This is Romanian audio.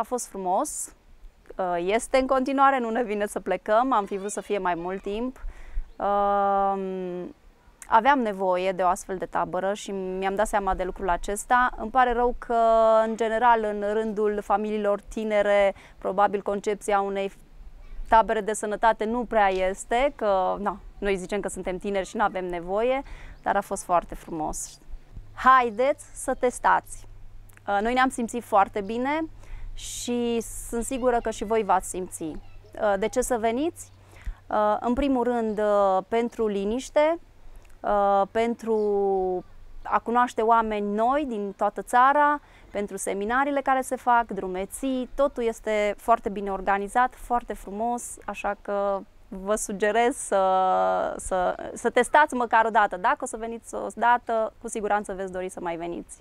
a fost frumos, uh, este în continuare, nu ne vine să plecăm, am fi vrut să fie mai mult timp. Um, aveam nevoie de o astfel de tabără și mi-am dat seama de lucrul acesta. Îmi pare rău că, în general, în rândul familiilor tinere, probabil concepția unei tabere de sănătate nu prea este, că na, noi zicem că suntem tineri și nu avem nevoie, dar a fost foarte frumos. Haideți să testați! Uh, noi ne-am simțit foarte bine, și sunt sigură că și voi v-ați simți. Uh, de ce să veniți? Uh, în primul rând, uh, pentru liniște, pentru a cunoaște oameni noi din toată țara, pentru seminariile care se fac, drumeții, totul este foarte bine organizat, foarte frumos, așa că vă sugerez să, să, să testați măcar o dată. Dacă o să veniți o dată, cu siguranță veți dori să mai veniți.